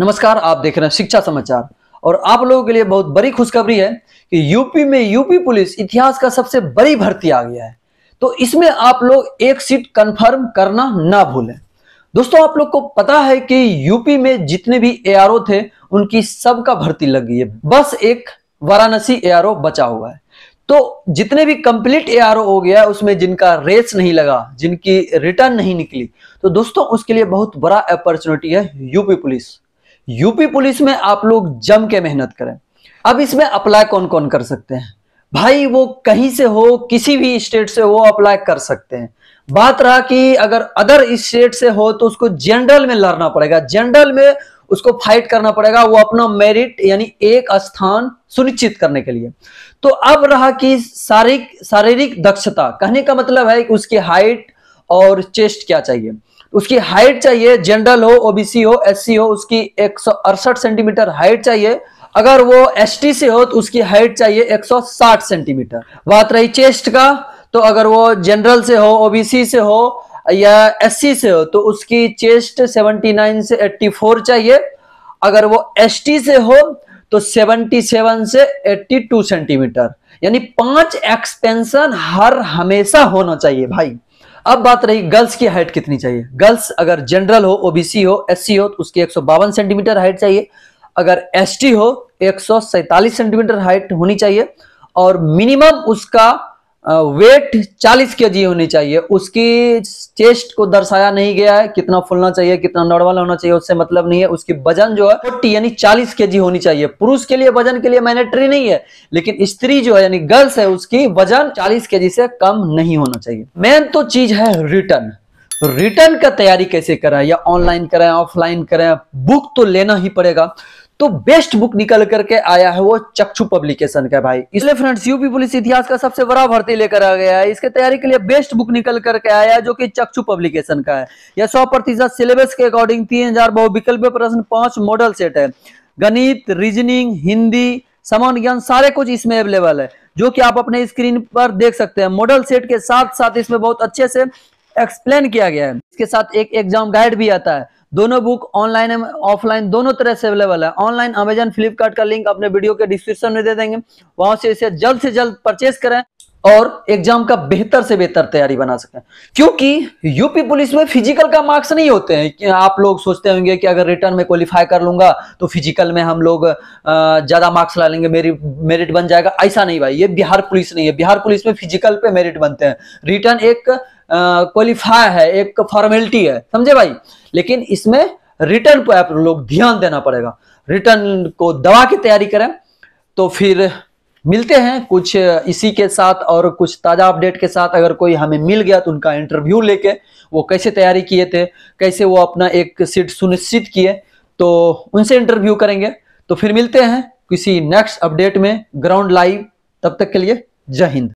नमस्कार आप देख रहे हैं शिक्षा समाचार और आप लोगों के लिए बहुत बड़ी खुशखबरी है कि यूपी में यूपी पुलिस इतिहास का सबसे बड़ी भर्ती आ गया है तो इसमें आप लोग एक सीट कंफर्म करना ना भूलें दोस्तों आप लोग को पता है कि यूपी में जितने भी ए थे उनकी सबका भर्ती लग गई है बस एक वाराणसी ए बचा हुआ है तो जितने भी कंप्लीट एआरओ हो गया उसमें जिनका रेस नहीं लगा जिनकी रिटर्न नहीं निकली तो दोस्तों उसके लिए बहुत बड़ा अपॉर्चुनिटी है यूपी पुलिस यूपी पुलिस में आप लोग जम के मेहनत करें अब इसमें अप्लाई कौन कौन कर सकते हैं भाई वो कहीं से हो किसी भी स्टेट से हो अप्लाई कर सकते हैं बात रहा कि अगर अदर स्टेट से हो तो उसको जनरल में लड़ना पड़ेगा जनरल में उसको फाइट करना पड़ेगा वो अपना मेरिट यानी एक स्थान सुनिश्चित करने के लिए तो अब रहा कि शारीरिक शारीरिक दक्षता कहने का मतलब है कि उसकी हाइट और चेस्ट क्या चाहिए उसकी हाइट चाहिए जनरल हो ओबीसी हो एससी हो उसकी एक सेंटीमीटर हाइट चाहिए अगर वो एसटी से हो तो उसकी हाइट चाहिए 160 सेंटीमीटर बात रही चेस्ट का तो अगर वो जनरल से हो ओबीसी से हो या एससी से हो तो उसकी चेस्ट 79 से 84 चाहिए अगर वो एसटी से हो तो 77 से 82 सेंटीमीटर यानी पांच एक्सपेंशन हर हमेशा होना चाहिए भाई अब बात रही गर्ल्स की हाइट कितनी चाहिए गर्ल्स अगर जनरल हो ओबीसी हो एससी हो तो उसकी एक सेंटीमीटर हाइट चाहिए अगर एसटी हो एक सेंटीमीटर हाइट होनी चाहिए और मिनिमम उसका वेट 40 के जी होनी चाहिए उसकी चेस्ट को दर्शाया नहीं गया है कितना फुलना चाहिए कितना नॉर्मल होना चाहिए उससे मतलब नहीं है उसकी वजन जो है फोर्टी यानी 40 के जी होनी चाहिए पुरुष के लिए वजन के लिए मैनेटरी नहीं है लेकिन स्त्री जो है यानी गर्ल्स है उसकी वजन 40 के जी से कम नहीं होना चाहिए मेन तो चीज है रिटर्न रिटर्न तो का तैयारी कैसे करें या ऑनलाइन करें ऑफलाइन करें बुक तो लेना ही पड़ेगा तो बेस्ट बुक निकल करके आया है वो चक्षु पब्लिकेशन का भाई इसलिए फ्रेंड्स यूपी पुलिस इतिहास का सबसे बड़ा भर्ती लेकर आ गया है इसके तैयारी के लिए बेस्ट बुक निकल करके आया है जो कि चक्षु पब्लिकेशन का है यह सौ प्रतिशत सिलेबस के अकॉर्डिंग तीन हजार बहुविकल्प प्रश्न पांच मॉडल सेट है गणित रीजनिंग हिंदी सामान्य ज्ञान सारे कुछ इसमें अवेलेबल है जो कि आप अपने स्क्रीन पर देख सकते हैं मॉडल सेट के साथ साथ इसमें बहुत अच्छे से एक्सप्लेन किया गया है इसके साथ एक एग्जाम गाइड भी आता है दोनों बुक ऑनलाइन एवं ऑफलाइन दोनों तरह से अवेलेबल है ऑनलाइन अमेजन फ्लिपकार्ट का लिंक अपने वीडियो के डिस्क्रिप्शन में दे देंगे वहां से इसे जल्द से जल्द परचेस करें और एग्जाम का बेहतर से बेहतर तैयारी बना सके क्योंकि यूपी पुलिस में फिजिकल का मार्क्स नहीं होते हैं कि आप लोग सोचते होंगे कि अगर रिटर्न में क्वालिफाई कर लूंगा तो फिजिकल में हम लोग ज्यादा मार्क्स ला लेंगे मेरी मेरिट बन जाएगा ऐसा नहीं भाई ये बिहार पुलिस नहीं है बिहार पुलिस में फिजिकल पे मेरिट बनते हैं रिटर्न एक क्वालिफाई है एक फॉर्मेलिटी है समझे भाई लेकिन इसमें रिटर्न पर आप लोग ध्यान देना पड़ेगा रिटर्न को दवा की तैयारी करें तो फिर मिलते हैं कुछ इसी के साथ और कुछ ताज़ा अपडेट के साथ अगर कोई हमें मिल गया तो उनका इंटरव्यू लेके वो कैसे तैयारी किए थे कैसे वो अपना एक सीट सुनिश्चित किए तो उनसे इंटरव्यू करेंगे तो फिर मिलते हैं किसी नेक्स्ट अपडेट में ग्राउंड लाइव तब तक के लिए जय हिंद